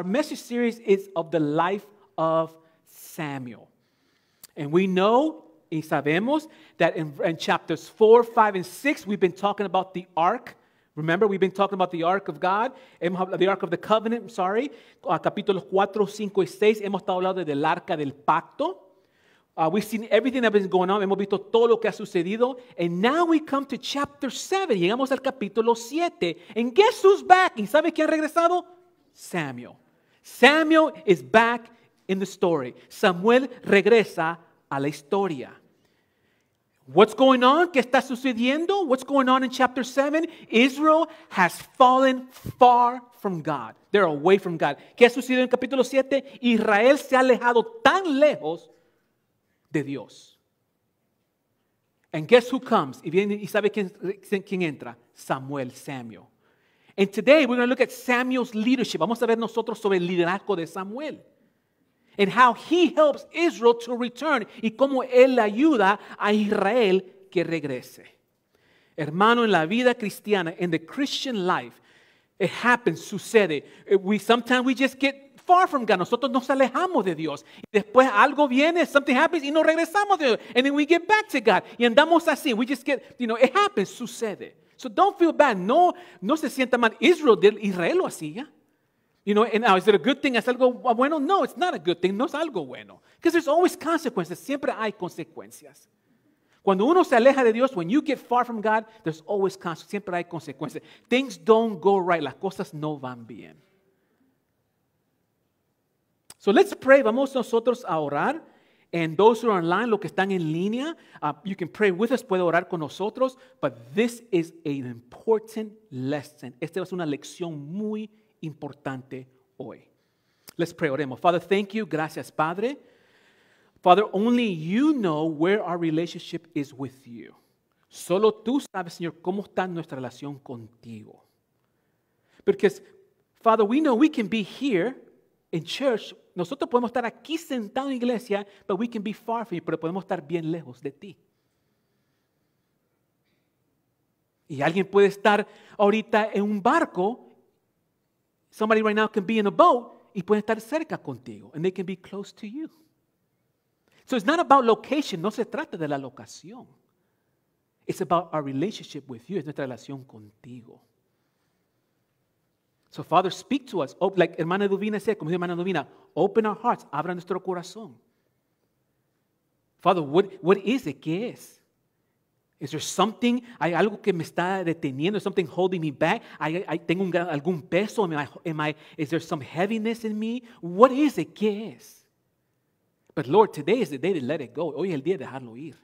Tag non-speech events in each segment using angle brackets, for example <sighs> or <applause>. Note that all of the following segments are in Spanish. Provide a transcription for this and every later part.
Our message series is of the life of Samuel. And we know, y sabemos, that in, in chapters 4, 5, and 6, we've been talking about the ark. Remember, we've been talking about the ark of God, the ark of the covenant, I'm sorry. Uh, capítulos 4, 5, y 6, hemos estado hablando del arca del pacto. Uh, we've seen everything that's been going on. Hemos visto todo lo que ha sucedido. And now we come to chapter 7. Llegamos al capítulo 7. And guess who's back? ¿Y sabe quién ha regresado? Samuel. Samuel is back in the story. Samuel regresa a la historia. What's going on? ¿Qué está sucediendo? What's going on in chapter 7? Israel has fallen far from God. They're away from God. ¿Qué ha sucedido en capítulo 7? Israel se ha alejado tan lejos de Dios. And guess who comes? Y, viene, y sabe quién, quién entra? Samuel, Samuel. And today we're going to look at Samuel's leadership. Vamos a ver nosotros sobre el liderazgo de Samuel. And how he helps Israel to return y cómo él ayuda a Israel que regrese. Hermano, en la vida cristiana, in the Christian life, it happens, sucede. We sometimes we just get far from God. Nosotros nos alejamos de Dios. Después algo viene, something happens y nos regresamos de Dios. And then we get back to God. Y andamos así. We just get, you know, it happens, sucede. So don't feel bad. No, no se sienta mal. Israel Israel lo hacía. You know, and now uh, is it a good thing? ¿Es algo bueno? No, it's not a good thing. No es algo bueno. Because there's always consequences. Siempre hay consecuencias. Cuando uno se aleja de Dios, when you get far from God, there's always consequences. Siempre hay consecuencias. Things don't go right. Las cosas no van bien. So let's pray. Vamos nosotros a orar. And those who are online, lo que están en línea, uh, you can pray with us, puede orar con nosotros. But this is an important lesson. Esta es una lección muy importante hoy. Let's pray, oremos. Father, thank you. Gracias, Padre. Father, only you know where our relationship is with you. Solo tú sabes, Señor, cómo está nuestra relación contigo. Because, Father, we know we can be here in church nosotros podemos estar aquí sentados en iglesia, but we can be far from you, pero podemos estar bien lejos de ti. Y alguien puede estar ahorita en un barco, somebody right now can be in a boat, y puede estar cerca contigo, and they can be close to you. So it's not about location, no se trata de la locación. It's about our relationship with you, es nuestra relación contigo. So, Father, speak to us. Oh, like Hermana Duvina said, como dice Hermana Duvina, open our hearts, abra nuestro corazón. Father, what, what is it? ¿Qué es? Is there something? ¿Hay algo que me está deteniendo? Is something holding me back? ¿Hay, I, I, tengo un, algún peso? Am I, am I, is there some heaviness in me? What is it? ¿Qué es? But Lord, today is the day to let it go. Hoy es el día de dejarlo ir.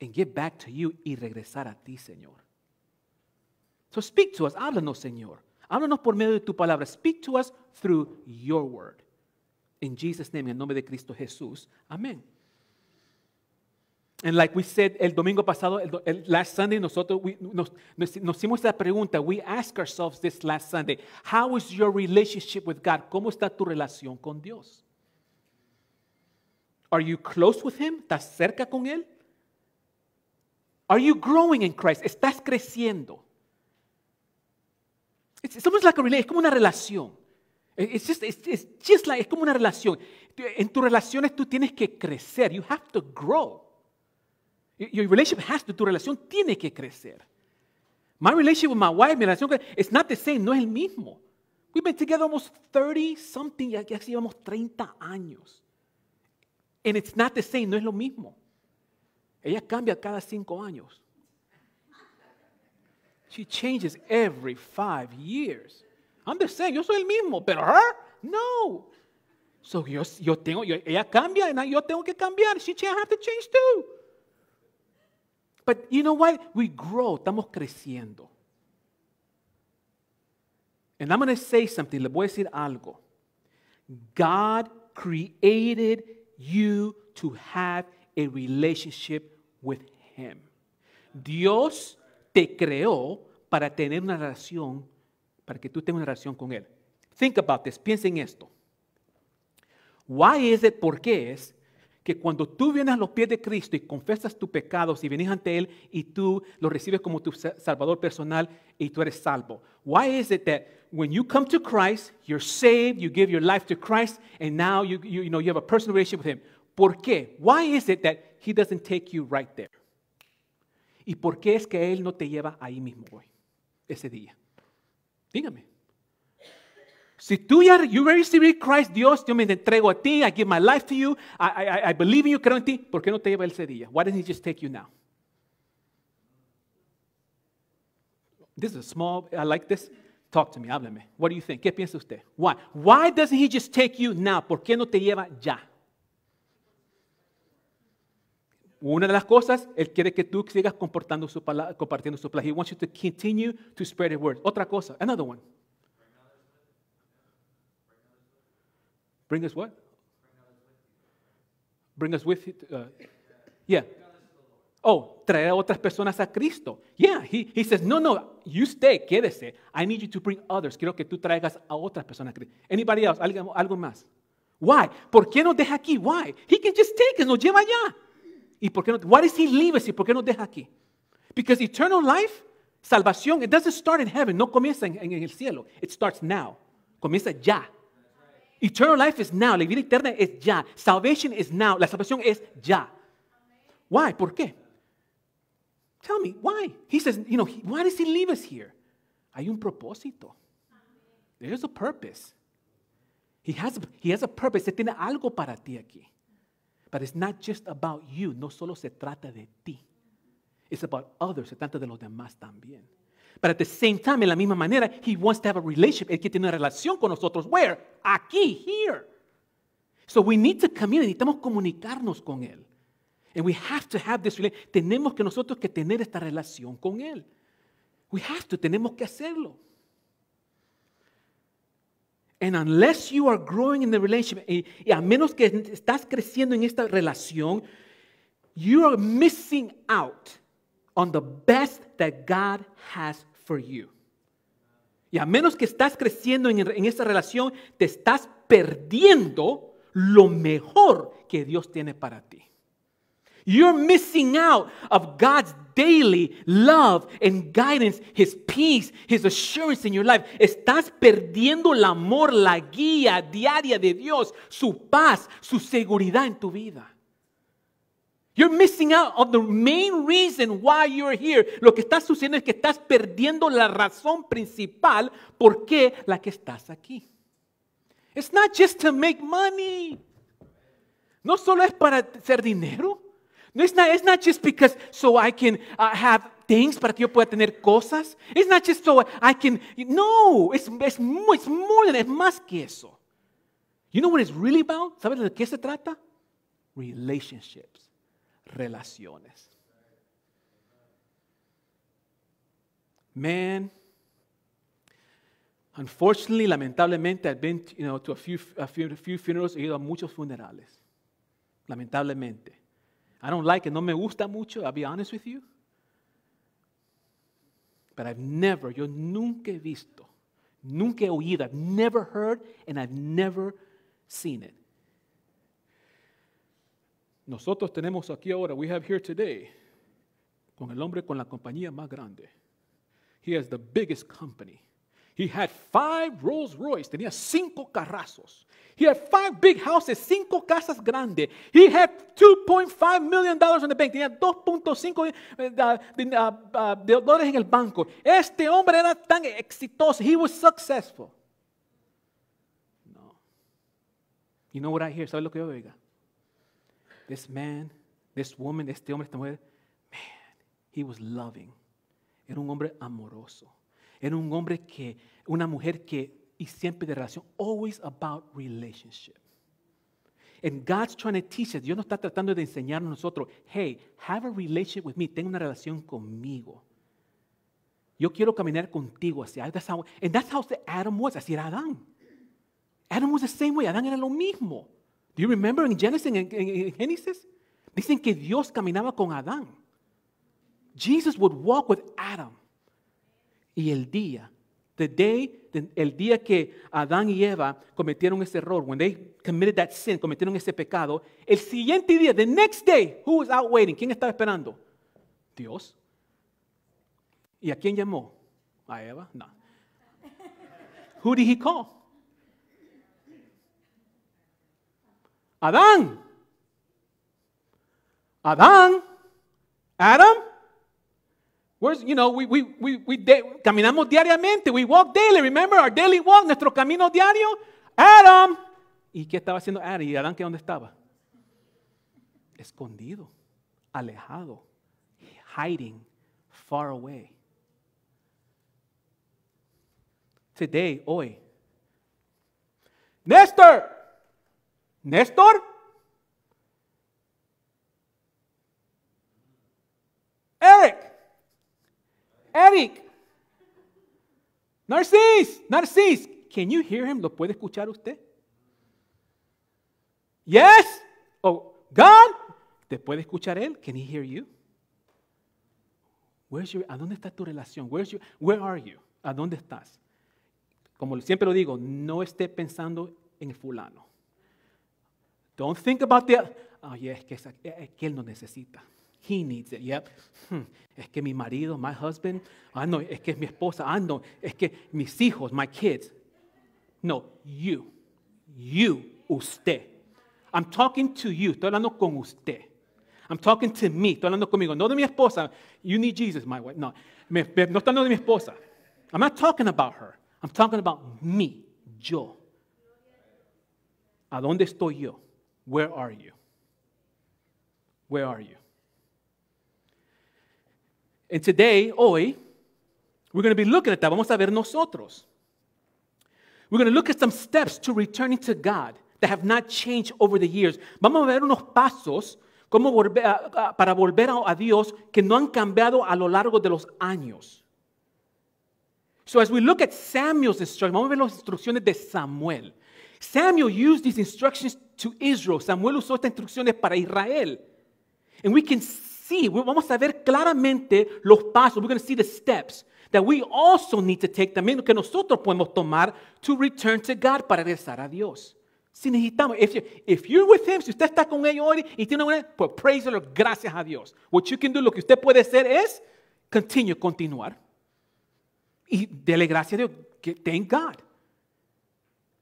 And get back to you y regresar a ti, Señor. So speak to us, háblanos, Señor. Háblanos por medio de tu palabra. Speak to us through your word. In Jesus' name, en el nombre de Cristo Jesús. Amén. And like we said el domingo pasado, el, el last Sunday, nosotros we, nos, nos, nos, hicimos esta pregunta. We asked ourselves this last Sunday, how is your relationship with God? ¿Cómo está tu relación con Dios? Are you close with Him? ¿Estás cerca con Él? Are you growing in Christ? ¿Estás creciendo? like a relationship. es como una relación. E, es, just, it's, just like, es como una relación. En tus relaciones tú tienes que crecer. You have to grow. Your relationship has to, tu relación tiene que crecer. My relationship with my wife, mi relación con it's not the same, no es el mismo. We've been together almost 30 something, ya llevamos 30 años. And it's not the same, no es lo mismo. Ella cambia cada cinco años. She changes every five years. I'm just saying, yo soy el mismo, pero her, ¿ah? no. So yo, yo tengo, yo, ella cambia, and yo tengo que cambiar. She have to change too. But you know what? We grow, estamos creciendo. And I'm going to say something, le voy a decir algo. God created you to have a relationship with Him. Dios te creó para tener una relación, para que tú tengas una relación con Él. Think about this, piensa en esto. Why is it, por qué es que cuando tú vienes a los pies de Cristo y confesas tus pecados y vienes ante Él y tú lo recibes como tu salvador personal y tú eres salvo? Why is it that when you come to Christ, you're saved, you give your life to Christ, and now you, you, you know, you have a personal relationship with Him? ¿Por qué? Why is it that He doesn't take you right there? ¿Y por qué es que Él no te lleva ahí mismo hoy, ese día? Dígame. Si tú ya you received Christ, Dios, yo me entrego a ti, I give my life to you, I, I, I believe in you, creo en ti, ¿por qué no te lleva ese día? Why doesn't he just take you now? This is a small, I like this. Talk to me, háblame. What do you think? ¿Qué piensa usted? Why? Why doesn't he just take you now? ¿Por qué no te lleva ya? Una de las cosas, Él quiere que tú sigas comportando su compartiendo su palabra. He wants you to continue to spread the word. Otra cosa, another one. Bring us what? Bring us with you. Uh, yeah. Oh, traer a otras personas a Cristo. Yeah, he, he says, no, no, you stay, quédese. I need you to bring others. Quiero que tú traigas a otras personas a Cristo. Anybody else? ¿Algo, algo más? Why? ¿Por qué nos deja aquí? Why? He can just take us, nos lleva allá. ¿Y por qué no? Why does he leave us? ¿Y por qué nos deja aquí? Because eternal life, salvación, it doesn't start in heaven. No comienza en, en, en el cielo. It starts now. Comienza ya. Eternal life is now. La vida eterna es ya. Salvation is now. La salvación es ya. Why? ¿Por qué? Tell me, why? He says, you know, why does he leave us here? Hay un propósito. There's a purpose. He has, he has a purpose. Él tiene algo para ti aquí. But it's not just about you, no solo se trata de ti. It's about others, se trata de los demás también. But at the same time, en la misma manera, he wants to have a relationship. Él quiere tener una relación con nosotros. Where? Aquí, here. So we need to communicate, necesitamos comunicarnos con él. And we have to have this relationship. Tenemos que nosotros que tener esta relación con él. We have to, tenemos que hacerlo. And unless you are growing in the relationship, y, a menos que estás creciendo en esta relación, you are missing out on the best that God has for you. Y a menos que estás creciendo en, en esta relación, te estás perdiendo lo mejor que Dios tiene para ti. You're missing out of God's daily love and guidance, His peace, His assurance in your life. Estás perdiendo el amor, la guía diaria de Dios, su paz, su seguridad en tu vida. You're missing out of the main reason why you're here. Lo que está sucediendo es que estás perdiendo la razón principal por qué la que estás aquí. It's not just to make money. No solo es para hacer dinero. No, it's, not, it's not just because so I can uh, have things, para que yo pueda tener cosas. It's not just so I can. No, it's, it's, more, it's more than, It's más que eso. You know what it's really about? ¿Sabes de qué se trata? Relationships, relaciones. Man, unfortunately, lamentablemente, I've been you know, to a few, a few, a few funerals, he ido a muchos funerales. Lamentablemente. I don't like it. No me gusta mucho. I'll be honest with you. But I've never, yo nunca he visto, nunca he oído, I've never heard, and I've never seen it. Nosotros tenemos aquí ahora, we have here today, con el hombre con la compañía más grande. He has the biggest company. He had five Rolls Royce, tenía cinco carrazos. He had five big houses, cinco casas grandes. He had $2.5 million in the bank, tenía 2.5 eh, ah, ah, de dólares en el banco. Este hombre era tan exitoso. He was successful. No. You know what I hear? ¿Sabes lo que yo oiga? This man, this woman, este hombre, esta mujer, man, he was loving. Era un hombre amoroso. Era un hombre que, una mujer que, y siempre de relación, always about relationship. And God's trying to teach us. Dios nos está tratando de enseñarnos nosotros, hey, have a relationship with me. Ten una relación conmigo. Yo quiero caminar contigo así. how, and that's how Adam was. Así era Adán. Adam was the same way. Adán era lo mismo. Do you remember in Genesis, Dicen que Dios caminaba con Adán. Jesus would walk with Adam y el día. The day, el día que Adán y Eva cometieron ese error, when they committed that sin, cometieron ese pecado, el siguiente día, the next day, who was out waiting? ¿Quién estaba esperando? Dios. ¿Y a quién llamó? ¿A Eva? No. <laughs> Who did he call? Adán. Adán. Adam. Where's, you know, we, we, we, we caminamos diariamente. We walk daily. Remember our daily walk, nuestro camino diario. Adam. ¿Y qué estaba haciendo Adam? ¿Y Adam qué dónde estaba? Escondido, alejado, hiding, far away. Today, hoy. Nestor, Nestor, Eric. Eric, Narcis, Narcis, can you hear him? ¿Lo puede escuchar usted? Yes, oh, God, ¿te puede escuchar él? Can he hear you? Where's your, ¿A dónde está tu relación? Where's your, where are you? ¿A dónde estás? Como siempre lo digo, no esté pensando en fulano. Don't think about the, oh es que, él no necesita. He needs it. Yep. Hmm. Es que mi marido, my husband, I ah, know, es que mi esposa, I ah, know, es que mis hijos, my kids. No, you. You, usted. I'm talking to you. Estoy hablando con usted. I'm talking to me. Estoy hablando conmigo. No de mi esposa. You need Jesus, my wife. No. Me, me, no estoy hablando de mi esposa. I'm not talking about her. I'm talking about me. Yo. ¿A dónde estoy yo? Where are you? Where are you? And today, hoy, we're going to be looking at that. Vamos a ver nosotros. We're going to look at some steps to returning to God that have not changed over the years. Vamos a ver unos pasos como volver a, para volver a, Dios que no han cambiado a lo largo de los años. So as we look at Samuel's instructions, vamos a ver las instrucciones de Samuel. Samuel used these instructions to Israel. Samuel usó estas instrucciones para Israel. And we can vamos a ver claramente los pasos. We're going to see the steps that we also need to take, también que nosotros podemos tomar to return to God, para regresar a Dios. Si necesitamos, if, if you're with Him, si usted está con Él hoy y tiene una, pues praise the Lord, gracias a Dios. What you can do, lo que usted puede hacer es continue, continuar. Y dele gracias a Dios. Thank God.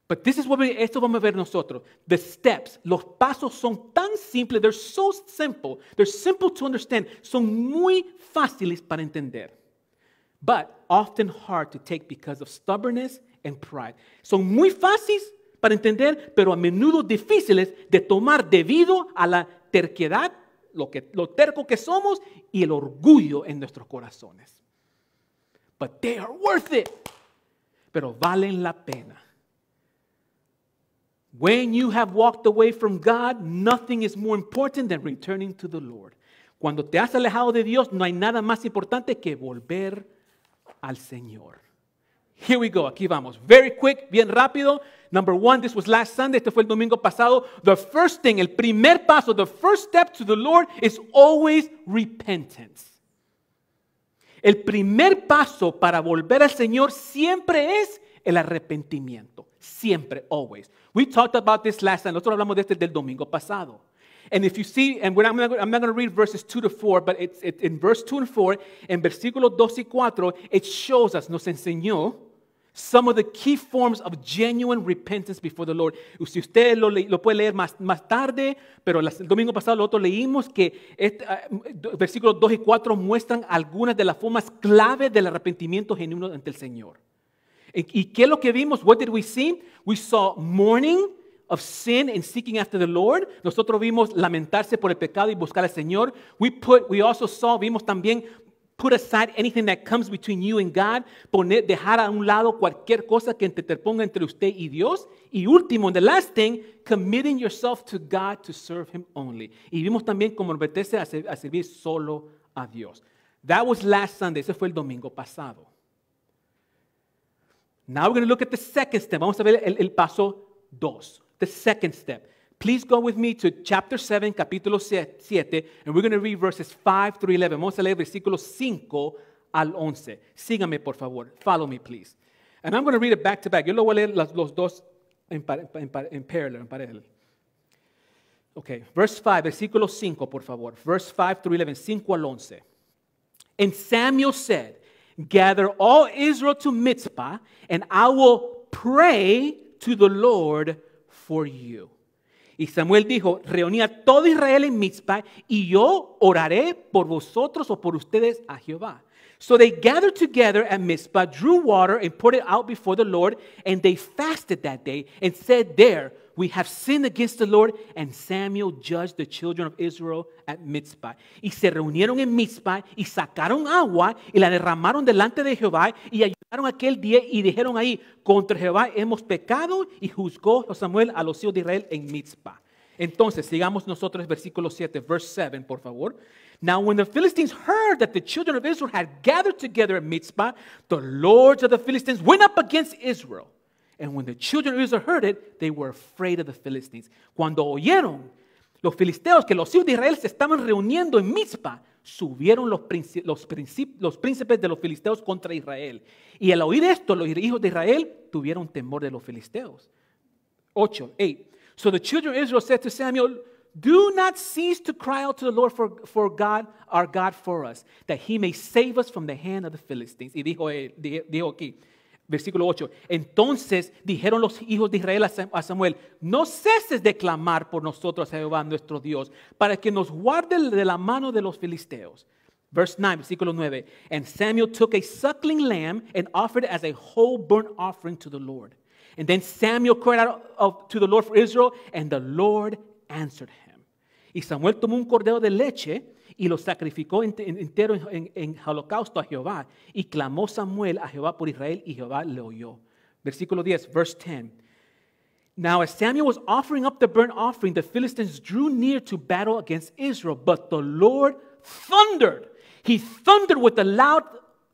But this is what we, esto vamos a ver nosotros. The steps, los pasos son tan simples, they're so simple, they're simple to understand, son muy fáciles para entender. But often hard to take because of stubbornness and pride. Son muy fáciles para entender, pero a menudo difíciles de tomar debido a la terquedad, lo, que, lo terco que somos y el orgullo en nuestros corazones. But they are worth it. Pero valen la pena. When you have walked away from God, nothing is more important than returning to the Lord. Cuando te has alejado de Dios, no hay nada más importante que volver al Señor. Here we go, aquí vamos. Very quick, bien rápido. Number one, this was last Sunday, este fue el domingo pasado. The first thing, el primer paso, the first step to the Lord is always repentance. El primer paso para volver al Señor siempre es el arrepentimiento. Siempre, always. We talked about this last time. Nosotros hablamos de este del domingo pasado. And if you see, and not, I'm not, going to read verses 2 to 4, but it's, it, in verse 2 and 4, en versículo 2 y 4, it shows us, nos enseñó, some of the key forms of genuine repentance before the Lord. Si usted lo, lo puede leer más, más tarde, pero el domingo pasado nosotros leímos que este, ah, versículos 2 y 4 muestran algunas de las formas clave del arrepentimiento genuino ante el Señor. ¿Y qué es lo que vimos? What did we see? We saw mourning of sin and seeking after the Lord. Nosotros vimos lamentarse por el pecado y buscar al Señor. We put, we also saw, vimos también Put aside anything that comes between you and God. Poner, dejar a un lado cualquier cosa que interponga entre usted y Dios. Y último, and the last thing, committing yourself to God to serve Him only. Y vimos también comprometerse a, ser, a servir solo a Dios. That was last Sunday. Ese fue el domingo pasado. Now we're going to look at the second step. Vamos a ver el, el paso dos, The second step. Please go with me to chapter 7, capítulo 7, and we're going to read verses 5 through 11. Vamos a leer versículos 5 al 11. Sígame, por favor. Follow me, please. And I'm going to read it back to back. Yo lo voy a leer los, los dos en, en, en parallel, en parallel. Okay, verse 5, versículo 5, por favor. Verse 5 through 11, 5 al 11. And Samuel said, Gather all Israel to Mitzpah, and I will pray to the Lord for you. Y Samuel dijo, reuní a todo Israel en Mitzpah, y yo oraré por vosotros o por ustedes a Jehová. So they gathered together at Mitzpah, drew water, and poured it out before the Lord, and they fasted that day and said there, we have sinned against the Lord. And Samuel judged the children of Israel at Mizpah. Y se reunieron en Mizpah y sacaron agua y la derramaron delante de Jehová y ayudaron aquel día y dijeron ahí, contra Jehová hemos pecado y juzgó Samuel a los hijos de Israel en Mizpah. Entonces, sigamos nosotros versículo 7, verse 7, por favor. Now, when the Philistines heard that the children of Israel had gathered together at Mizpah, the lords of the Philistines went up against Israel. And when the children of Israel heard it, they were afraid of the Philistines. Cuando oyeron los filisteos que los hijos de Israel se estaban reuniendo en Mizpa, subieron los, príncipes, los, los príncipes de los filisteos contra Israel. Y al oír esto, los hijos de Israel tuvieron temor de los filisteos. 8, 8. So the children of Israel said to Samuel, Do not cease to cry out to the Lord for, for God, our God, for us, that he may save us from the hand of the Philistines. Y dijo, dijo aquí, versículo 8. Entonces dijeron los hijos de Israel a Samuel, no ceses de clamar por nosotros a Jehová nuestro Dios, para que nos guarde de la mano de los filisteos. Verse 9, versículo 9. And Samuel took a suckling lamb and offered it as a whole burnt offering to the Lord. And then Samuel cried out to the Lord for Israel, and the Lord answered him. Y Samuel tomó un cordero de leche y lo sacrificó entero en, en, en, holocausto a Jehová. Y clamó Samuel a Jehová por Israel y Jehová le oyó. Versículo 10, verse 10. Now, as Samuel was offering up the burnt offering, the Philistines drew near to battle against Israel, but the Lord thundered. He thundered with a loud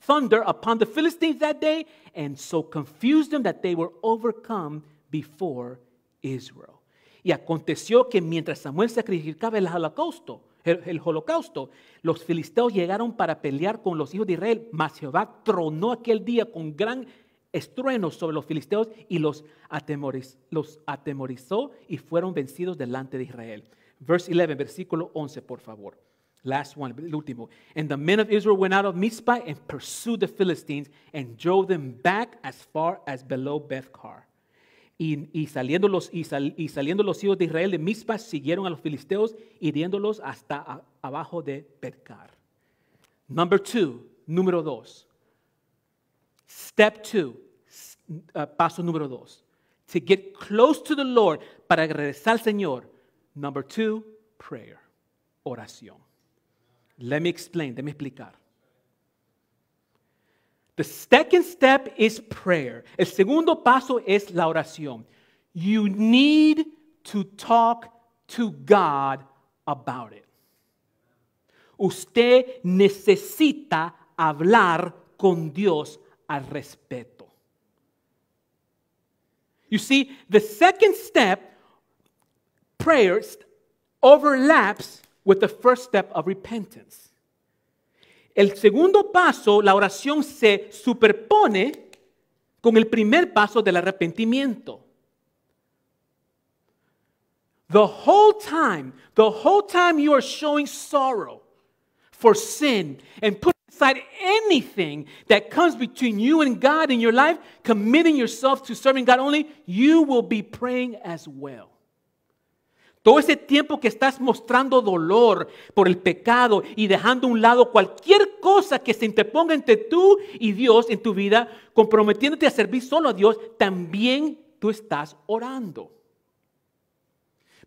thunder upon the Philistines that day, and so confused them that they were overcome before Israel. Y aconteció que mientras Samuel sacrificaba el holocausto, el, holocausto. Los filisteos llegaron para pelear con los hijos de Israel, mas Jehová tronó aquel día con gran estrueno sobre los filisteos y los, atemorizó y fueron vencidos delante de Israel. Verse 11, versículo 11, por favor. Last one, el último. And the men of Israel went out of Mizpah and pursued the Philistines and drove them back as far as below Bethkar. Y, saliendo los, saliendo los, hijos de Israel de Mispa, siguieron a los filisteos, hiriéndolos hasta abajo de Percar. Number two, número dos. Step two, uh, paso número dos. To get close to the Lord, para regresar al Señor. Number two, prayer, oración. Let me explain, déme explicar. The second step is prayer. El segundo paso es la oración. You need to talk to God about it. Usted necesita hablar con Dios al respeto. You see, the second step, prayer, overlaps with the first step of repentance. El segundo paso, la oración se superpone con el primer paso del arrepentimiento. The whole time, the whole time you are showing sorrow for sin and putting aside anything that comes between you and God in your life, committing yourself to serving God only, you will be praying as well. Todo ese tiempo que estás mostrando dolor por el pecado y dejando a un lado cualquier cosa que se interponga entre tú y Dios en tu vida, comprometiéndote a servir solo a Dios, también tú estás orando.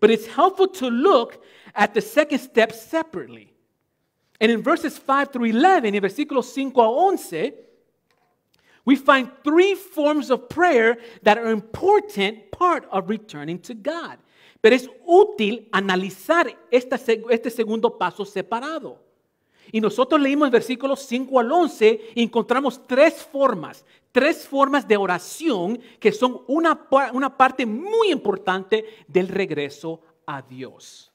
But it's helpful to look at the second step separately. And in verses 5 through 11, in versículos 5 a 11, we find three forms of prayer that are important part of returning to God. Pero es útil analizar este segundo paso separado. Y nosotros leímos versículos 5 al 11 y encontramos tres formas, tres formas de oración que son una, una parte muy importante del regreso a Dios.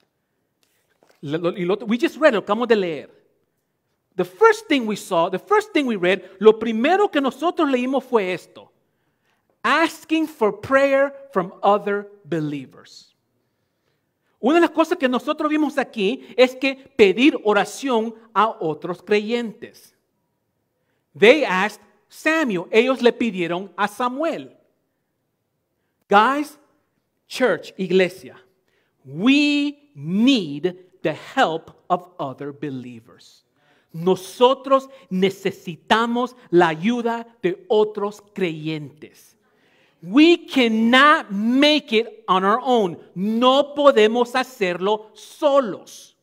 We just read, lo acabamos de leer. The first thing we saw, the first thing we read, lo primero que nosotros leímos fue esto. Asking for prayer from other believers. Una de las cosas que nosotros vimos aquí es que pedir oración a otros creyentes. They asked Samuel. Ellos le pidieron a Samuel. Guys, church, iglesia, we need the help of other believers. Nosotros necesitamos la ayuda de otros creyentes. We cannot make it on our own. No podemos hacerlo solos.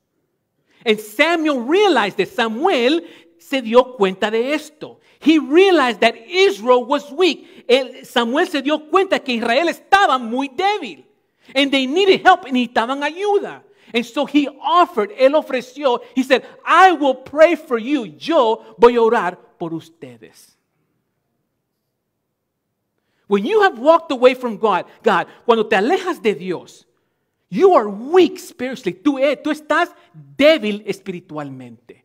And Samuel realized that Samuel se dio cuenta de esto. He realized that Israel was weak. El Samuel se dio cuenta que Israel estaba muy débil. And they needed help and necesitaban ayuda. And so he offered, él ofreció, he said, I will pray for you. Yo voy a orar por ustedes. When you have walked away from God, God, cuando te alejas de Dios, you are weak spiritually. Tú, tú estás débil espiritualmente.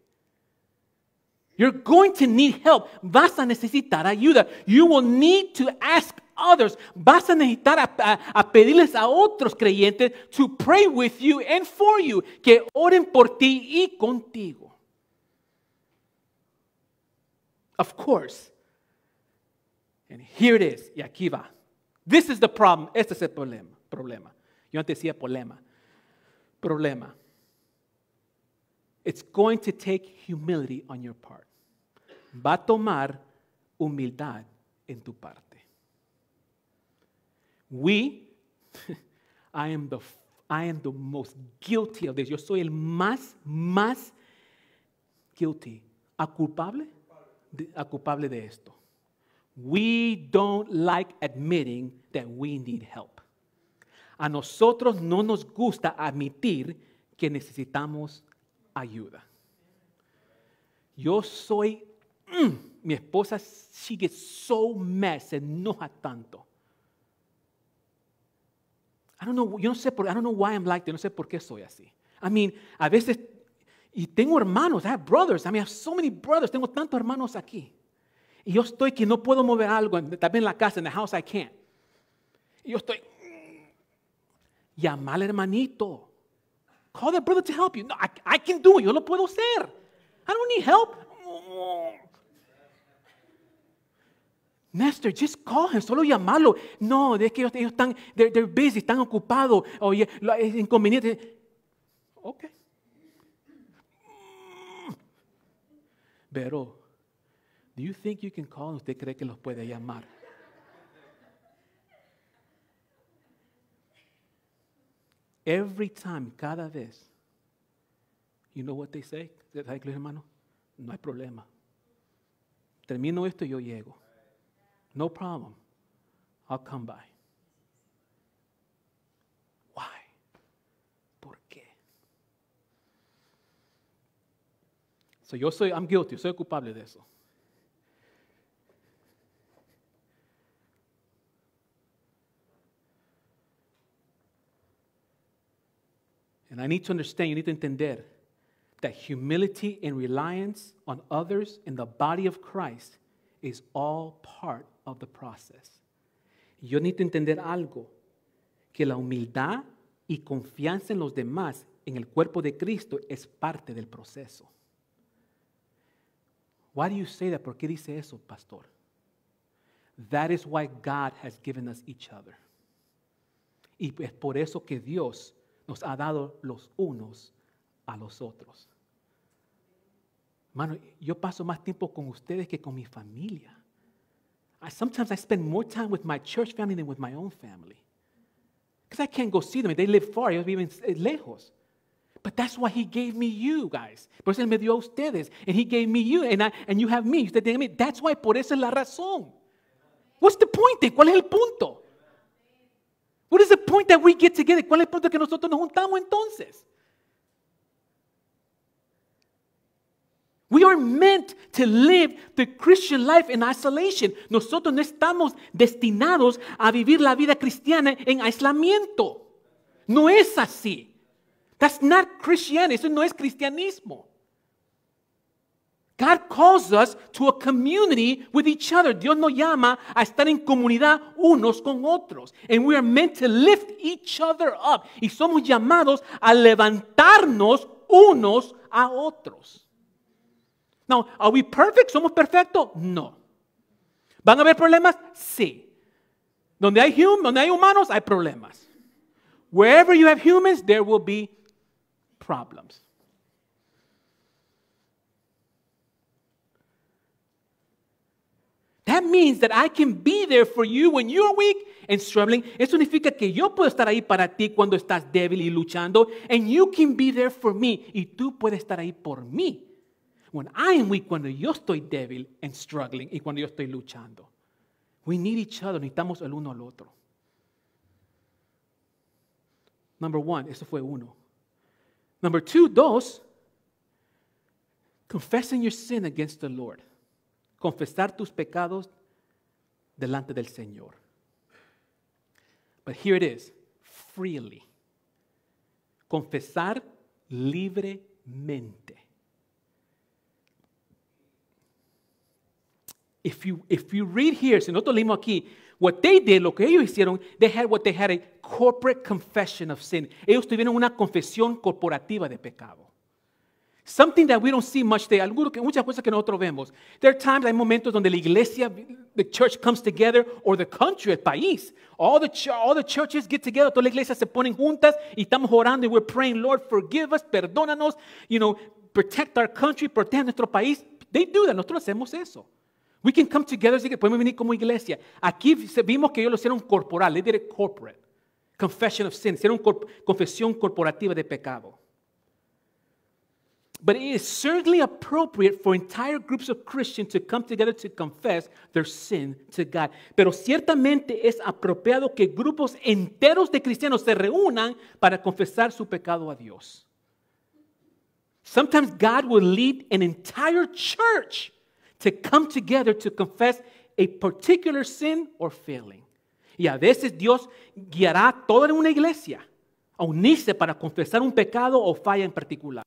You're going to need help. Vas a necesitar ayuda. You will need to ask others. Vas a necesitar a, a, a, pedirles a otros creyentes to pray with you and for you, que oren por ti y contigo. Of course, and here it is, y aquí va. This is the problem, este es el problema. problema. Yo antes decía problema. Problema. It's going to take humility on your part. Va a tomar humildad en tu parte. We, <laughs> I am the, I am the most guilty of this. Yo soy el más, más guilty. ¿A culpable? De, a culpable de esto. We don't like admitting that we need help. A nosotros no nos gusta admitir que necesitamos ayuda. Yo soy, mm, mi esposa sigue so mad, se enoja tanto. I don't know, yo sé I don't know why I'm like that, no sé por qué soy así. I mean, a veces, y tengo hermanos, I have brothers, I mean, I have so many brothers, tengo tantos hermanos aquí. Y yo estoy que no puedo mover algo, también en la casa, en the house I can't. Y yo estoy, llamar mm". al hermanito. Call that brother to help you. No, I, can do it. Yo lo puedo hacer. I don't need help. Nestor, just call him, solo llamarlo. No, es que ellos, están, they're, busy, están ocupados, oye, es inconveniente. Ok. Mm. Pero Do you think you can call? ¿Usted cree que los puede llamar? Every time, cada vez. You know what they say? ¿Sabe qué, hermano? No hay problema. Termino esto y yo llego. No problem. I'll come by. Why? ¿Por qué? So yo soy, I'm guilty, soy culpable de eso. And I need to understand, you need to entender that humility and reliance on others in the body of Christ is all part of the process. Yo necesito entender algo, que la humildad y confianza en los demás, en el cuerpo de Cristo, es parte del proceso. Why do you say that? ¿Por qué dice eso, pastor? That is why God has given us each other. Y es por eso que Dios nos ha dado los unos a los otros. Mano, yo paso más tiempo con ustedes que con mi familia. I, sometimes I spend more time with my church family than with my own family. Because I can't go see them. They live far, ellos viven eh, lejos. But that's why he gave me you guys. Por eso él me dio a ustedes. And he gave me you. And, I, and you have me. Usted tiene mí. That's why, por eso es la razón. What's the point? ¿Cuál es el punto? What is the point that we get together? ¿Cuál es el punto que nosotros nos juntamos entonces? We are meant to live the Christian life in isolation. Nosotros no estamos destinados a vivir la vida cristiana en aislamiento. No es así. That's not Christianity. Eso no es cristianismo. God calls us to a community with each other. Dios nos llama a estar en comunidad unos con otros. And we are meant to lift each other up. Y somos llamados a levantarnos unos a otros. Now, are we perfect? ¿Somos perfectos? No. ¿Van a haber problemas? Sí. Donde hay, hum donde hay humanos, hay problemas. Wherever you have humans, there will be problems. That means that I can be there for you when you're weak and struggling. Eso significa que yo puedo estar ahí para ti cuando estás débil y luchando. And you can be there for me. Y tú puedes estar ahí por mí. When I am weak, cuando yo estoy débil and struggling y cuando yo estoy luchando. We need each other. Necesitamos el uno al otro. Number one, eso fue uno. Number two, dos, confessing your sin against the Lord. confesar tus pecados delante del Señor. But here it is, freely. Confesar libremente. If you, if you read here, si nosotros leímos aquí, what they did, lo que ellos hicieron, they had what they had a corporate confession of sin. Ellos tuvieron una confesión corporativa de pecado. Something that we don't see much today. Algunos que, muchas cosas que nosotros vemos. There are times, hay momentos donde la iglesia, the church comes together, or the country, el país. All the, all the churches get together, Toda la iglesia se ponen juntas y estamos orando y we're praying, Lord, forgive us, perdónanos, you know, protect our country, protege nuestro país. They do that, nosotros hacemos eso. We can come together, así que podemos venir como iglesia. Aquí vimos que ellos lo hicieron corporal, they did it corporate. Confession of sin, hicieron confesión corporativa de pecado but it is certainly appropriate for entire groups of Christians to come together to confess their sin to God. Pero ciertamente es apropiado que grupos enteros de cristianos se reúnan para confesar su pecado a Dios. Sometimes God will lead an entire church to come together to confess a particular sin or failing. Y a veces Dios guiará a toda una iglesia a unirse para confesar un pecado o falla en particular.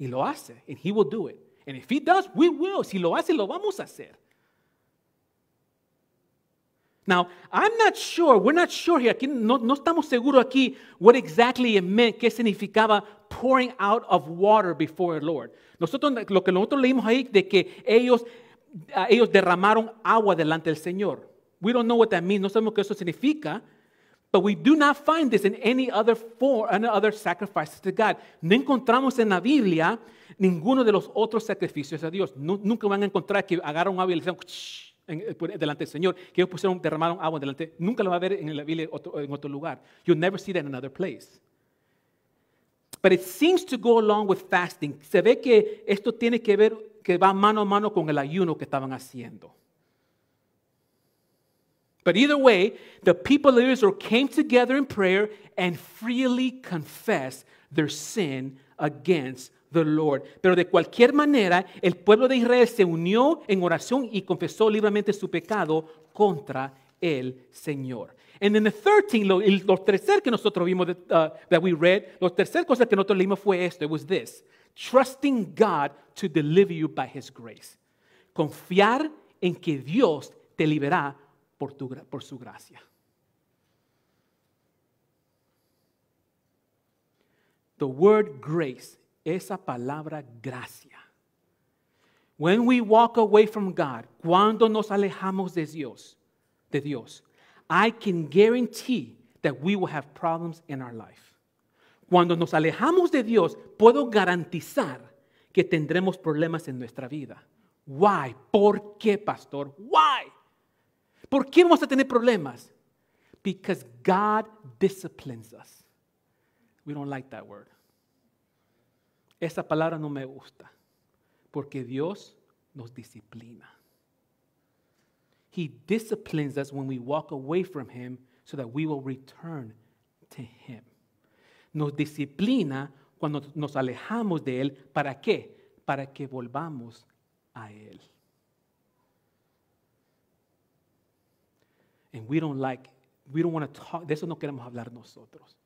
Y lo hace. And he will do it. And if he does, we will. Si lo hace, lo vamos a hacer. Now, I'm not sure, we're not sure here, aquí no, no estamos seguros aquí what exactly it meant, qué significaba pouring out of water before the Lord. Nosotros, lo que nosotros leímos ahí de que ellos, ah, ellos derramaron agua delante del Señor. We don't know what that means, no sabemos qué eso significa, But we do not find this in any other form, any other sacrifices to God. No encontramos en la Biblia ninguno de los otros sacrificios a Dios. nunca van a encontrar que agarraron agua y le hicieron eh, delante del Señor, que ellos pusieron, derramaron agua delante. Nunca lo va a ver en la Biblia en otro lugar. You'll never see that in another place. But it seems to go along with fasting. Se ve que esto tiene que ver, que va mano a mano con el ayuno que estaban haciendo. But either way, the people of Israel came together in prayer and freely confessed their sin against the Lord. Pero de cualquier manera, el pueblo de Israel se unió en oración y confesó libremente su pecado contra el Señor. And then the third thing, lo, lo tercer que nosotros vimos, third uh, that we read, lo tercer cosa que nosotros leímos fue esto, it was this, trusting God to deliver you by His grace. Confiar en que Dios te libera por, su gracia. The word grace, esa palabra gracia. When we walk away from God, cuando nos alejamos de Dios, de Dios, I can guarantee that we will have problems in our life. Cuando nos alejamos de Dios, puedo garantizar que tendremos problemas en nuestra vida. Why? ¿Por qué, pastor? Why? ¿Por qué vamos a tener problemas? Because God disciplines us. We don't like that word. Esa palabra no me gusta. Porque Dios nos disciplina. He disciplines us when we walk away from Him so that we will return to Him. Nos disciplina cuando nos alejamos de Él. ¿Para qué? Para que volvamos a Él. And we don't like, we don't want to talk, de eso no queremos hablar nosotros,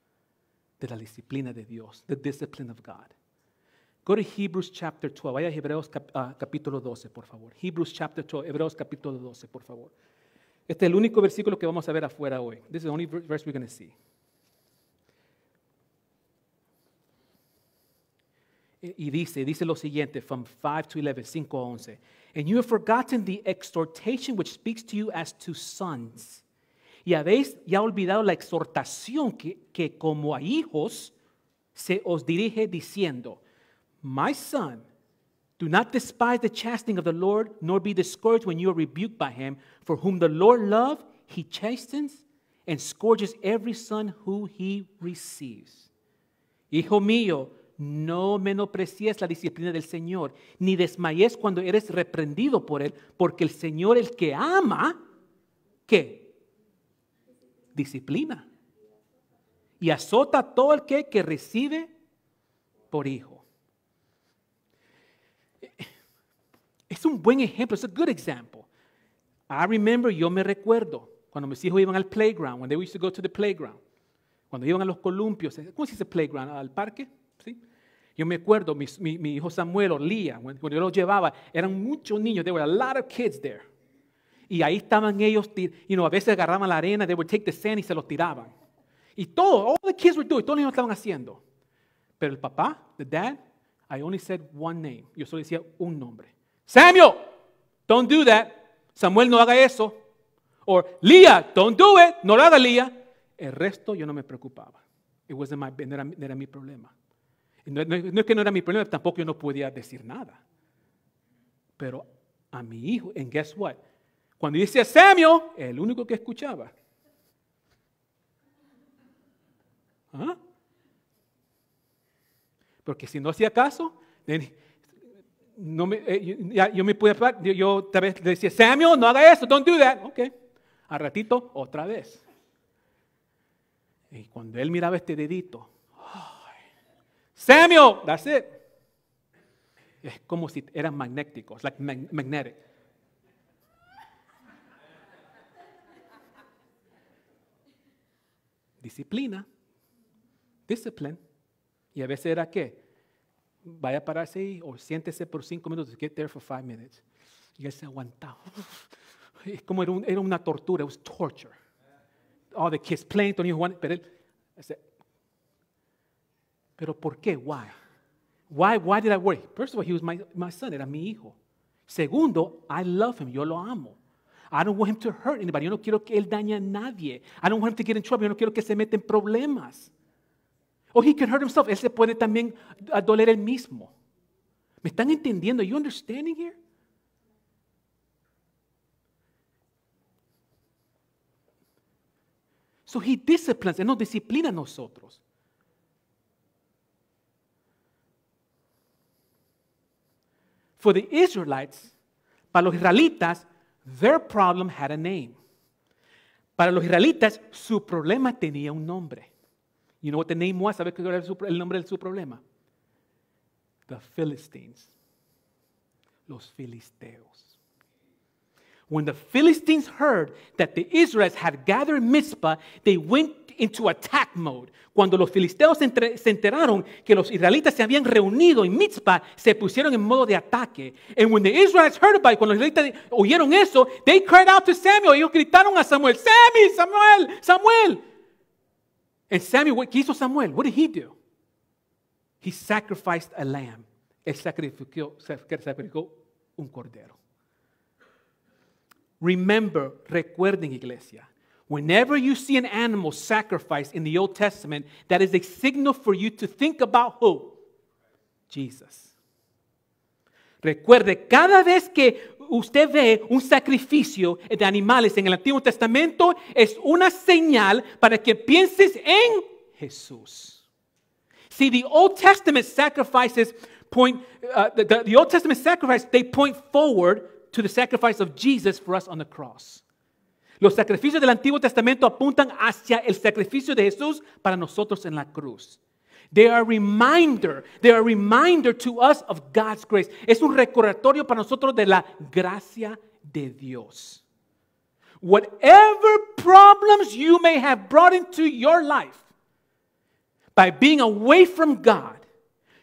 de la disciplina de Dios, the discipline of God. Go to Hebrews chapter 12. Vaya a Hebreos ah, capítulo 12, por favor. Hebrews chapter 12, Hebreos capítulo 12, por favor. Este es el único versículo que vamos a ver afuera hoy. This is the only verse we're going to see. y dice, dice lo siguiente, from 5 to 11, 5 a 11. And you have forgotten the exhortation which speaks to you as to sons. Y habéis ya olvidado la exhortación que, que como a hijos se os dirige diciendo, My son, do not despise the chastening of the Lord, nor be discouraged when you are rebuked by him, for whom the Lord loves, he chastens and scourges every son who he receives. Hijo mío, no menosprecies la disciplina del Señor, ni desmayes cuando eres reprendido por Él, porque el Señor, el que ama, ¿qué? Disciplina. Y azota a todo el que, recibe por hijo. Es un buen ejemplo, es un buen ejemplo. I remember, yo me recuerdo, cuando mis hijos iban al playground, when to playground, cuando iban a los columpios, ¿cómo se dice playground? ¿Al parque? ¿sí? Yo me acuerdo, mi, hijo Samuel o Lía, cuando yo los llevaba, eran muchos niños, there were a lot of kids there. Y ahí estaban ellos, y a veces agarraban la arena, they would take the sand y se los tiraban. Y todo, all the kids were doing, todos los niños estaban haciendo. Pero el papá, the dad, I only said one name. Yo solo decía un nombre. Samuel, don't do that. Samuel, no haga eso. O Lía, don't do it. No lo haga Lía. El resto yo no me preocupaba. It wasn't my, no era mi problema. No, es que no era mi problema, tampoco yo no podía decir nada. Pero a mi hijo, en guess what? Cuando dice Samuel, el único que escuchaba. ¿Ah? Porque si no hacía caso, eh, yo, me pude, yo, yo vez le decía, Samuel, no haga eso, don't do that. Ok, a ratito, otra vez. Y cuando él miraba este dedito, Samuel, that's it. Es como si eran magnéticos, like magnetic. Disciplina, discipline. Y a veces era que vaya a pararse ahí o siéntese por cinco minutos, get there for five minutes. Y él se aguantaba. <laughs> Es como era, una tortura, it was torture. All the kids playing, want Juan, pero él, pero ¿por qué? Why? Why, why did I worry? First of all, he was my, my son, era mi hijo. Segundo, I love him, yo lo amo. I don't want him to hurt anybody. Yo no quiero que él dañe a nadie. I don't want him to get in trouble. Yo no quiero que se meta en problemas. O oh, he can hurt himself. Él se puede también doler él mismo. ¿Me están entendiendo? Are you understanding here? So he disciplines. Él nos disciplina a nosotros. For the Israelites, para los israelitas, their problem had a name. Para los israelitas, su problema tenía un nombre. You know what the name was? ¿Sabes cuál era el nombre de su problema? The Philistines. Los filisteos. When the Philistines heard that the Israelites had gathered Mizpah, they went into attack mode. Cuando los filisteos se enteraron que los israelitas se habían reunido en Mitzpah, se pusieron en modo de ataque. And when the Israelites heard about it, cuando los israelitas oyeron eso, they cried out to Samuel. Ellos gritaron a Samuel, Sammy, Samuel, Samuel. And Samuel, ¿qué hizo Samuel? What did he do? He sacrificed a lamb. Él sacrificó, sacrificó un cordero. Remember, recuerden, iglesia. Whenever you see an animal sacrificed in the Old Testament, that is a signal for you to think about who? Jesus. Recuerde, cada vez que usted ve un sacrificio de animales en el Antiguo Testamento, es una señal para que pienses en Jesús. See, the Old Testament sacrifices point, uh, the, the Old Testament sacrifices, they point forward to the sacrifice of Jesus for us on the cross. Los sacrificios del Antiguo Testamento apuntan hacia el sacrificio de Jesús para nosotros en la cruz. They are a reminder, they are a reminder to us of God's grace. Es un recordatorio para nosotros de la gracia de Dios. Whatever problems you may have brought into your life by being away from God,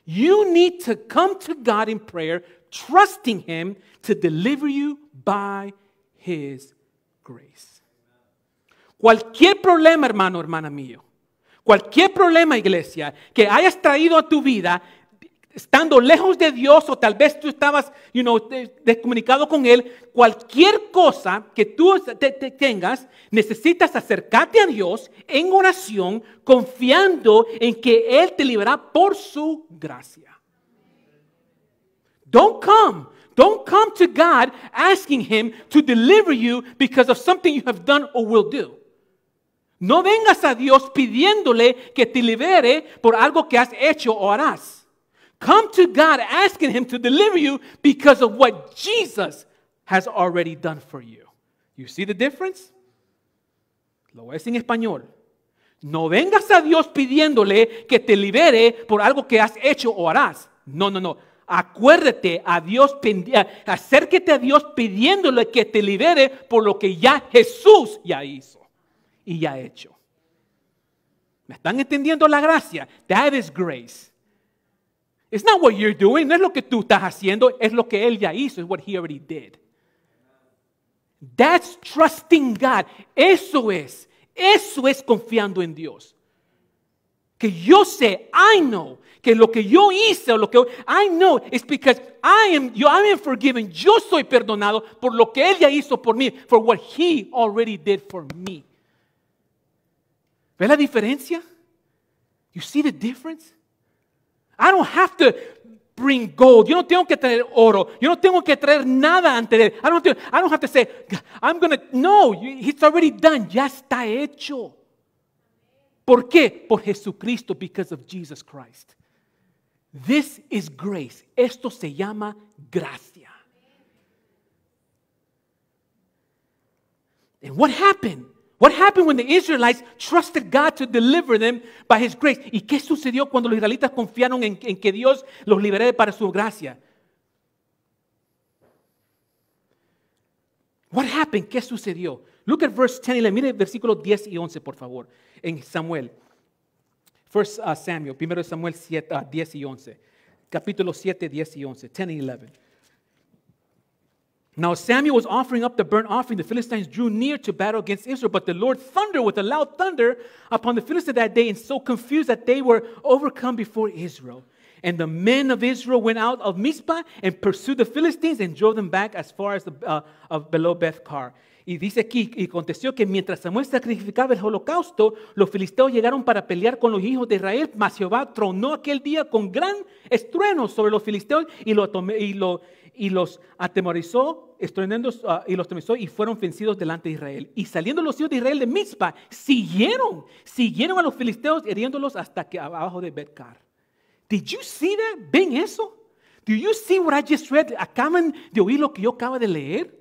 you need to come to God in prayer trusting Him to deliver you by His grace. Cualquier problema, hermano, hermana mío, cualquier problema, iglesia, que hayas traído a tu vida, estando lejos de Dios o tal vez tú estabas you know, descomunicado con Él, cualquier cosa que tú tengas, necesitas acercarte a Dios en oración, confiando en que Él te librará por su gracia. Don't come. Don't come to God asking Him to deliver you because of something you have done or will do. No vengas a Dios pidiéndole que te libere por algo que has hecho o harás. Come to God asking Him to deliver you because of what Jesus has already done for you. You see the difference? Lo voy a decir en español. No vengas a Dios pidiéndole que te libere por algo que has hecho o harás. No, no, no. acuérdate a Dios, acérquete a Dios pidiéndole que te libere por lo que ya Jesús ya hizo y ya ha hecho. ¿Me están entendiendo la gracia? That is grace. It's not what you're doing, no es lo que tú estás haciendo, es lo que Él ya hizo, es what He already did. That's trusting God. Eso es, eso es confiando en Dios que yo sé, I know, que lo que yo hice, lo que I know is because I am, yo, I am forgiven. Yo soy perdonado por lo que Él ya hizo por mí, for what He already did for me. ¿Ves la diferencia? You see the difference? I don't have to bring gold. Yo no tengo que traer oro. Yo no tengo que traer nada ante él. I don't have to, I don't have to say, I'm going no, it's already done. Ya está hecho. ¿Por qué? Por Jesucristo, because of Jesus Christ. This is grace. Esto se llama gracia. And what happened? What happened when the Israelites trusted God to deliver them by His grace? ¿Y qué sucedió cuando los israelitas confiaron en, en que Dios los liberé para su gracia? What happened? ¿Qué sucedió? Look at verse 10 y 11. Mire versículos 10 y 11, por favor, en Samuel. First uh, Samuel, primero Samuel 7, uh, 10 y 11. Capítulo 7, 10 y 11. 10 and 11. Now Samuel was offering up the burnt offering. The Philistines drew near to battle against Israel, but the Lord thundered with a loud thunder upon the Philistines that day and so confused that they were overcome before Israel. And the men of Israel went out of Mizpah and pursued the Philistines and drove them back as far as the, uh, of below Beth Kar. Y dice aquí, y aconteció que mientras Samuel sacrificaba el holocausto, los filisteos llegaron para pelear con los hijos de Israel, mas Jehová tronó aquel día con gran estruendo sobre los filisteos y, lo, y, los atemorizó, ah, y los atemorizó y fueron vencidos delante de Israel. Y saliendo los hijos de Israel de Mizpa, siguieron, siguieron a los filisteos heriéndolos hasta que abajo de Betcar. Did you see that? ¿Ven eso? Do you see what I just read? Acaban de oír lo que yo acabo de leer.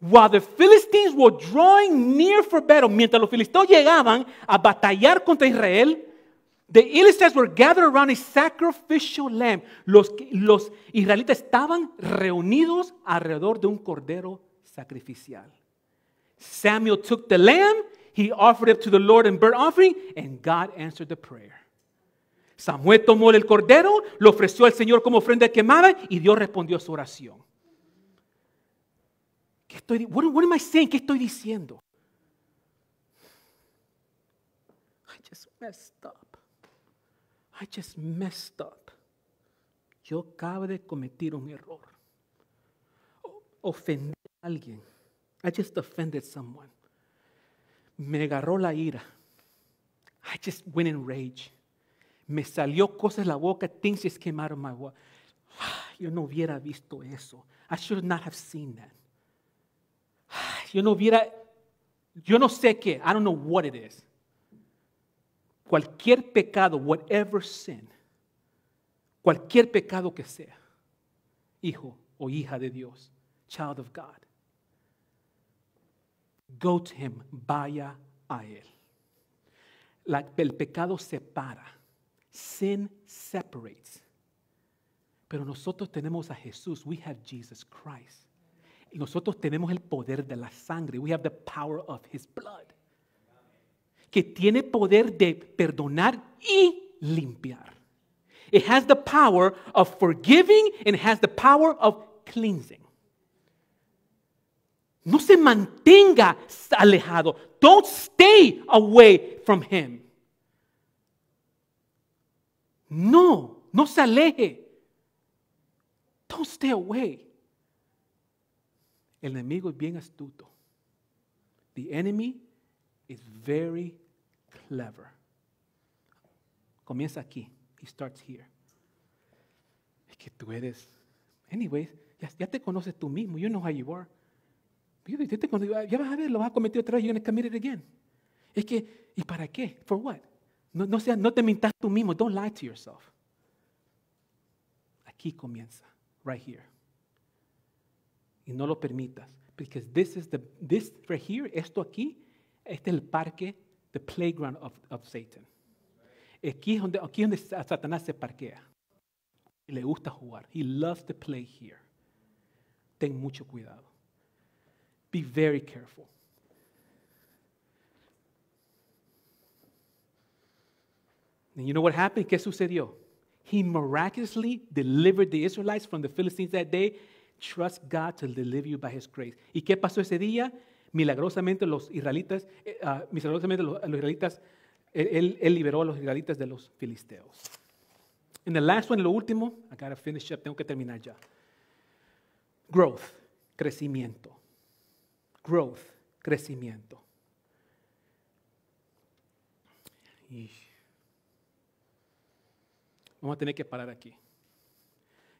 While the Philistines were drawing near for battle, mientras los filisteos llegaban a batallar contra Israel, the Israelites were gathered around a sacrificial lamb. Los, israelitas estaban reunidos alrededor de un cordero sacrificial. Samuel took the lamb, he offered it to the Lord in burnt offering, and God answered the prayer. Samuel tomó el cordero, lo ofreció al Señor como ofrenda quemada y Dios respondió a su oración. ¿Qué estoy, what, what am I saying? ¿Qué estoy diciendo? I just messed up. I just messed up. Yo acabo de cometer un error. Ofendí a alguien. I just offended someone. Me agarró la ira. I just went in rage. Me salió cosas la boca. Things just came out of my mouth. <sighs> Yo no hubiera visto eso. I should not have seen that. yo no hubiera, yo no sé qué, I don't know what it is. Cualquier pecado, whatever sin, cualquier pecado que sea, hijo o hija de Dios, child of God, go to him, vaya a él. el pecado separa, sin separates. Pero nosotros tenemos a Jesús, we have Jesus Christ. Nosotros tenemos el poder de la sangre. We have the power of his blood. Que tiene poder de perdonar y limpiar. It has the power of forgiving and has the power of cleansing. No se mantenga alejado. Don't stay away from him. No, no se aleje. Don't stay away. El enemigo es bien astuto. The enemy is very clever. Comienza aquí. He starts here. Es que tú eres. Anyways, ya, te conoces tú mismo. You know how you are. Ya, vas a ver, lo vas a cometer otra vez. You're going to commit it again. Es que, ¿y para qué? For what? No, no, no te mintas tú mismo. Don't lie to yourself. Aquí comienza. Right here. y no lo permitas. Because this is the, this right here, esto aquí, este es el parque, the playground of, of Satan. Aquí es, donde, aquí es donde Satanás se parquea. Y le gusta jugar. He loves to play here. Ten mucho cuidado. Be very careful. And you know what happened? ¿Qué sucedió? He miraculously delivered the Israelites from the Philistines that day Trust God to deliver you by His grace. ¿Y qué pasó ese día? Milagrosamente los israelitas, eh, ah, milagrosamente los, israelitas, él, liberó a los israelitas de los filisteos. En el last one, lo último, I gotta finish up, tengo que terminar ya. Growth, crecimiento. Growth, crecimiento. vamos a tener que parar aquí.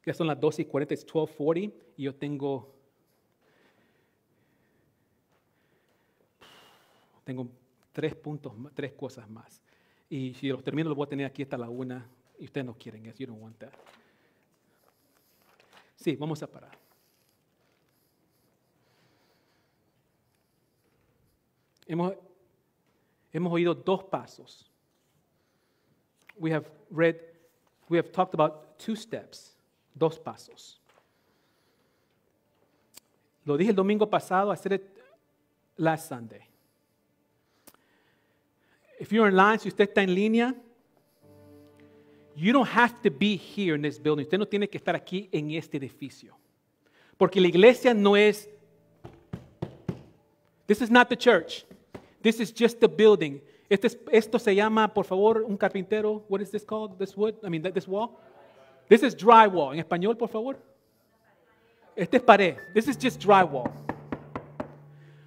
Ya son las 12 y 40, es 12.40 y yo tengo, tengo tres puntos, tres cosas más. Y si los termino, los voy a tener aquí hasta la una. Y ustedes no quieren eso, you don't want Sí, vamos a parar. Hemos, hemos oído dos pasos. We have read, we have talked about two steps. Dos pasos. Lo dije el domingo pasado, hacer last Sunday. If you're in line, si usted está en línea, you don't have to be here in this building. Usted no tiene que estar aquí en este edificio. Porque la iglesia no es This is not the church. This is just the building. Este esto se llama, por favor, un carpintero. What is this called? This wood? I mean, this wall? This is drywall. En español, por favor. Este es pared. This is just drywall.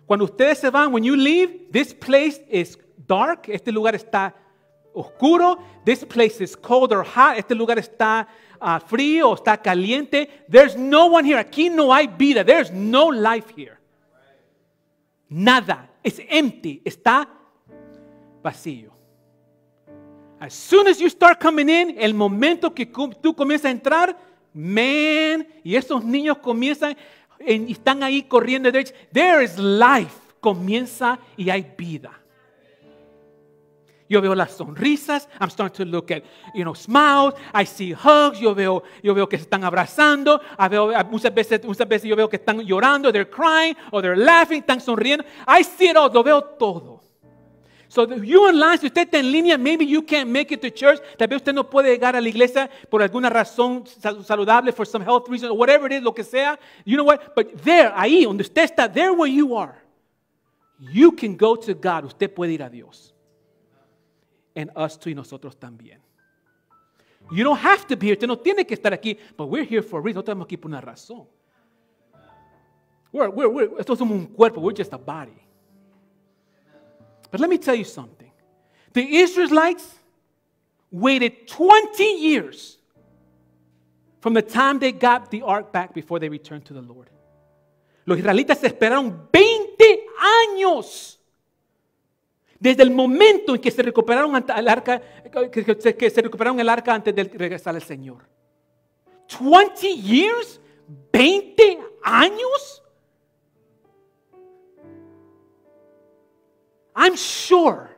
Cuando ustedes se van, when you leave, this place is dark. Este lugar está oscuro. This place is cold or hot. Este lugar está uh, frío, está caliente. There's no one here. Aquí no hay vida. There's no life here. Nada. It's empty. Está vacío. As soon as you start coming in, el momento que tú comienzas a entrar, man, y esos niños comienzan y están ahí corriendo There is life. Comienza y hay vida. Yo veo las sonrisas. I'm starting to look at, you know, smiles. I see hugs. Yo veo, yo veo que se están abrazando. veces, muchas veces yo veo que están llorando. They're crying or they're laughing. Están sonriendo. I see it all. Lo veo todo. So if you online, si usted está en línea, maybe you can't make it to church. Tal vez usted no puede llegar a la iglesia por alguna razón saludable, for some health reason, or whatever it is, lo que sea. You know what? But there, ahí, donde usted está, there where you are, you can go to God. Usted puede ir a Dios. And us too, y nosotros también. You don't have to be here. Usted no tiene que estar aquí. But we're here for a reason. No estamos aquí por una razón. We're, we're, we're, esto somos un cuerpo. We're just a body. But let me tell you something the Israelites waited 20 years from the time they got the ark back before they returned to the Lord. Los israelitas esperaron 20 años desde el momento en que se recuperaron el arca, que se recuperaron el arca antes de regresar al Señor. 20 years, 20 años. I'm sure.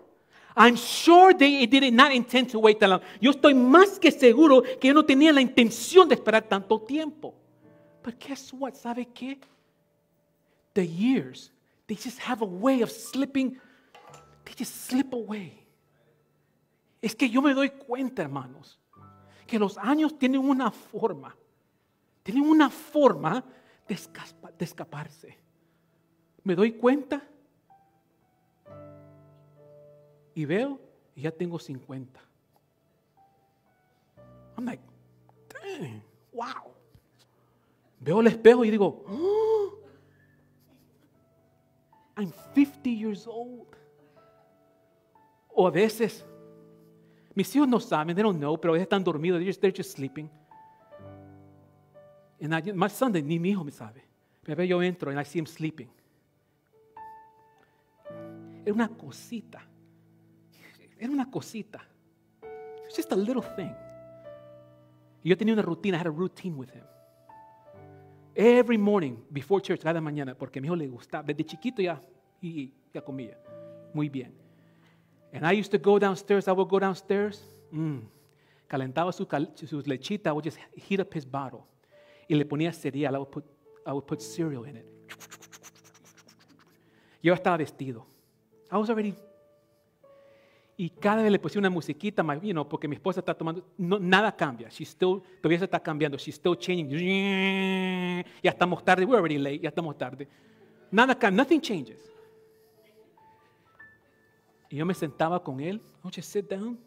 I'm sure they did not intend to wait that long. Yo estoy más que seguro que yo no tenía la intención de esperar tanto tiempo. But guess what? ¿Sabe qué? The years, they just have a way of slipping. They just slip away. Es que yo me doy cuenta, hermanos, que los años tienen una forma. Tienen una forma de, de escaparse. Me doy cuenta y veo y ya tengo 50. I'm like, dang, wow. Veo el espejo y digo, oh, I'm 50 years old. O a veces, mis hijos no saben, they don't know, pero a veces están dormidos, they're just, sleeping. And I, my son, ni mi hijo me sabe. Pero yo entro and I see him sleeping. Es una cosita Era una cosita. It's just a little thing. Y yo tenía una rutina. I had a routine with him. Every morning before church, cada mañana, porque a mi hijo le gustaba. Desde chiquito ya, ya comía. Muy bien. And I used to go downstairs. I would go downstairs. Mm. Calentaba su, cal su lechita. I would just heat up his bottle. Y le ponía cereal. I would put, I would put cereal in it. Yo estaba vestido. I was already Y cada vez le puse una musiquita, más porque mi esposa está tomando, no, nada cambia. still, todavía se está cambiando. She's still changing. Ya estamos tarde. We're already late. Ya estamos tarde. Nada cambia. Nothing changes. Y yo me sentaba con él. Don't oh, you sit down.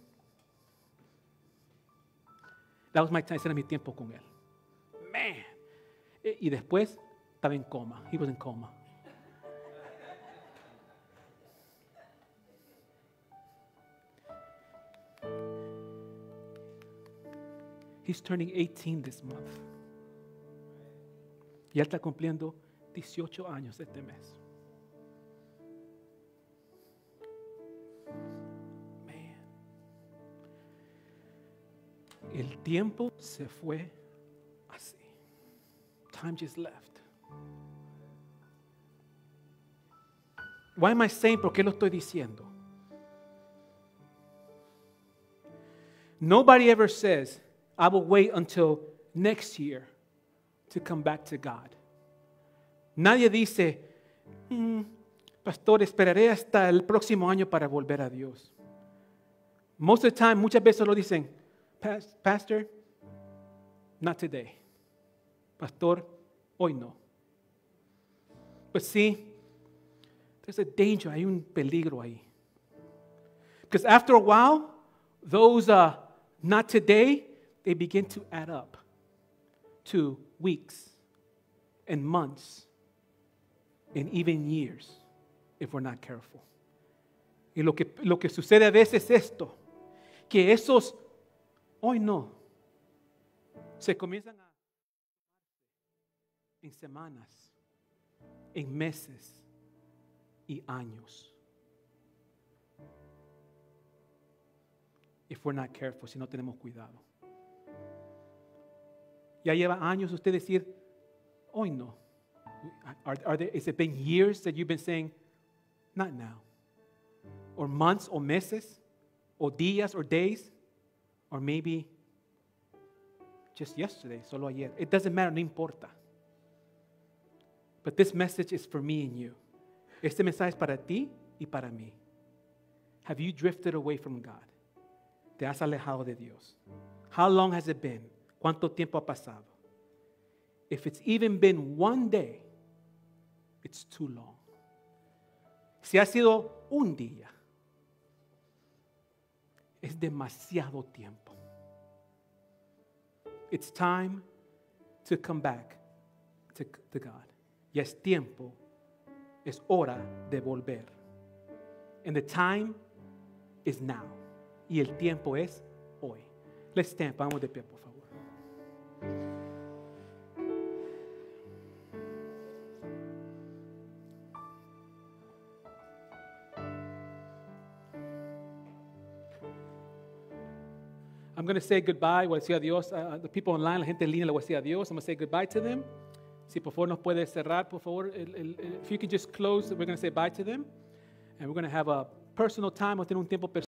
That was my time. Ese era mi tiempo con él. Man. E, y después estaba en coma. He was in coma. He's turning 18 this month. Ya está cumpliendo 18 años este mes. Man. El tiempo se fue así. Time just left. Why am I saying? ¿Por qué lo estoy diciendo? Nobody ever says, I will wait until next year to come back to God. Nadie dice, mm, pastor, esperaré hasta el próximo año para volver a Dios. Most of the time, muchas veces lo dicen, pastor, not today. Pastor, hoy no. But see, there's a danger, hay un peligro ahí. Because after a while, those uh, not today they begin to add up to weeks and months and even years if we're not careful. Y lo que, lo que sucede a veces es esto, que esos, hoy no, se comienzan a... en semanas, en meses y años. If we're not careful, si no tenemos cuidado. ya lleva años usted decir, hoy no. Are, are it been years that you've been saying, not now? Or months or meses? Or días or days? Or maybe just yesterday, solo ayer. It doesn't matter, no importa. But this message is for me and you. Este mensaje es para ti y para mí. Have you drifted away from God? Te has alejado de Dios. How long has it been? ¿Cuánto tiempo ha pasado? If it's even been one day, it's too long. Si ha sido un día, es demasiado tiempo. It's time to come back to, to God. Y es tiempo, es hora de volver. And the time is now. Y el tiempo es hoy. Let's stand, vamos de pie. I'm going to say goodbye. Voy a decir adiós. Uh, the people online, la gente en línea, le voy a decir adiós. I'm going to say goodbye to them. Si por favor nos puede cerrar, por favor. if you could just close, we're going to say bye to them. And we're going to have a personal time, o tener un tiempo personal.